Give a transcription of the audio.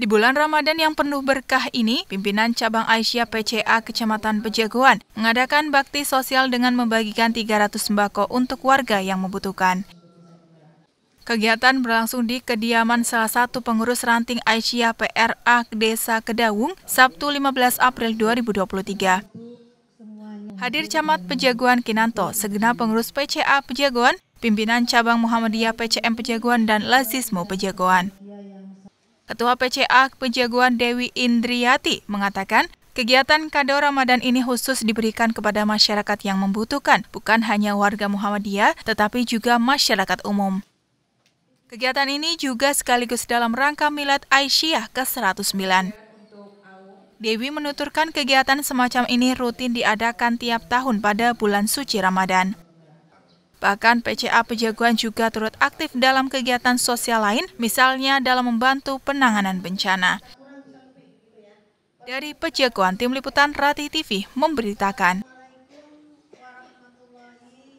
Di bulan Ramadan yang penuh berkah ini, pimpinan cabang Aisyah PCA Kecamatan Pejagoan mengadakan bakti sosial dengan membagikan 300 sembako untuk warga yang membutuhkan. Kegiatan berlangsung di kediaman salah satu pengurus ranting Aisyah PRA Desa Kedawung, Sabtu 15 April 2023. Hadir Camat Pejagoan Kinanto, segenap pengurus PCA Pejagoan, pimpinan cabang Muhammadiyah PCM Pejagoan dan Lazismo Pejagoan. Ketua PCA Pejaguan Dewi Indriyati mengatakan, kegiatan kado Ramadan ini khusus diberikan kepada masyarakat yang membutuhkan, bukan hanya warga Muhammadiyah, tetapi juga masyarakat umum. Kegiatan ini juga sekaligus dalam rangka Milad Aisyah ke-109. Dewi menuturkan kegiatan semacam ini rutin diadakan tiap tahun pada bulan suci Ramadan. Bahkan PCA pejagoan juga turut aktif dalam kegiatan sosial lain, misalnya dalam membantu penanganan bencana. Dari pejagoan Tim Liputan Rati TV memberitakan.